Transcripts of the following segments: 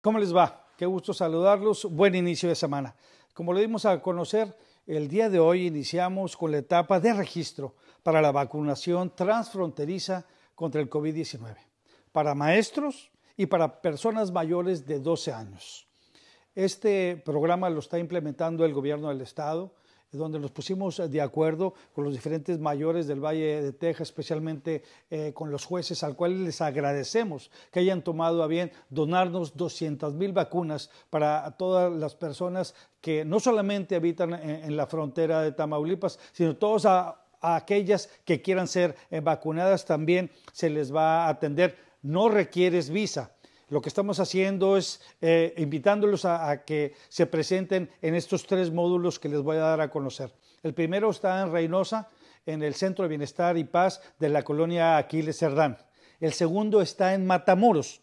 ¿Cómo les va? Qué gusto saludarlos. Buen inicio de semana. Como lo dimos a conocer, el día de hoy iniciamos con la etapa de registro para la vacunación transfronteriza contra el COVID-19, para maestros y para personas mayores de 12 años. Este programa lo está implementando el gobierno del Estado donde nos pusimos de acuerdo con los diferentes mayores del Valle de Texas, especialmente eh, con los jueces, al cual les agradecemos que hayan tomado a bien donarnos 200 mil vacunas para todas las personas que no solamente habitan en, la frontera de Tamaulipas, sino todos a, aquellas que quieran ser eh, vacunadas también se les va a atender. No requieres visa lo que estamos haciendo es eh, invitándolos a, que se presenten en estos tres módulos que les voy a dar a conocer. El primero está en Reynosa, en el Centro de Bienestar y Paz de la colonia Aquiles Cerdán. El segundo está en Matamoros.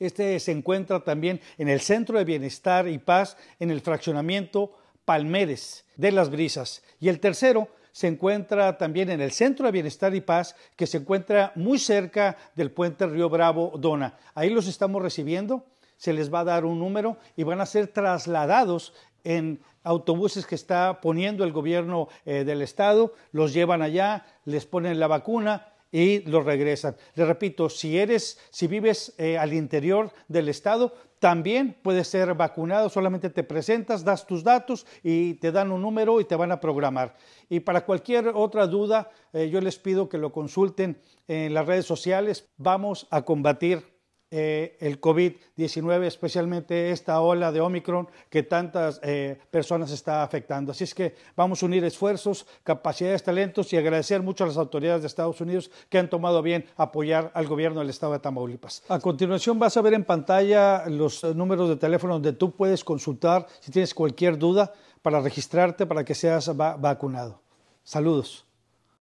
Este se encuentra también en el Centro de Bienestar y Paz, en el fraccionamiento Palmeres de las Brisas. Y el tercero se encuentra también en el Centro de Bienestar y Paz, que se encuentra muy cerca del puente Río Bravo Dona. Ahí los estamos recibiendo, se les va a dar un número y van a ser trasladados en autobuses que está poniendo el gobierno eh, del estado, los llevan allá, les ponen la vacuna, y lo regresan. le repito, si eres, si vives eh, al interior del estado, también puedes ser vacunado, solamente te presentas, das tus datos y te dan un número y te van a programar. Y para cualquier otra duda, eh, yo les pido que lo consulten en las redes sociales. Vamos a combatir eh, el COVID-19, especialmente esta ola de Omicron que tantas eh, personas está afectando. Así es que vamos a unir esfuerzos, capacidades, talentos y agradecer mucho a las autoridades de Estados Unidos que han tomado bien apoyar al gobierno del estado de Tamaulipas. A continuación vas a ver en pantalla los números de teléfono donde tú puedes consultar si tienes cualquier duda para registrarte para que seas vacunado. Saludos.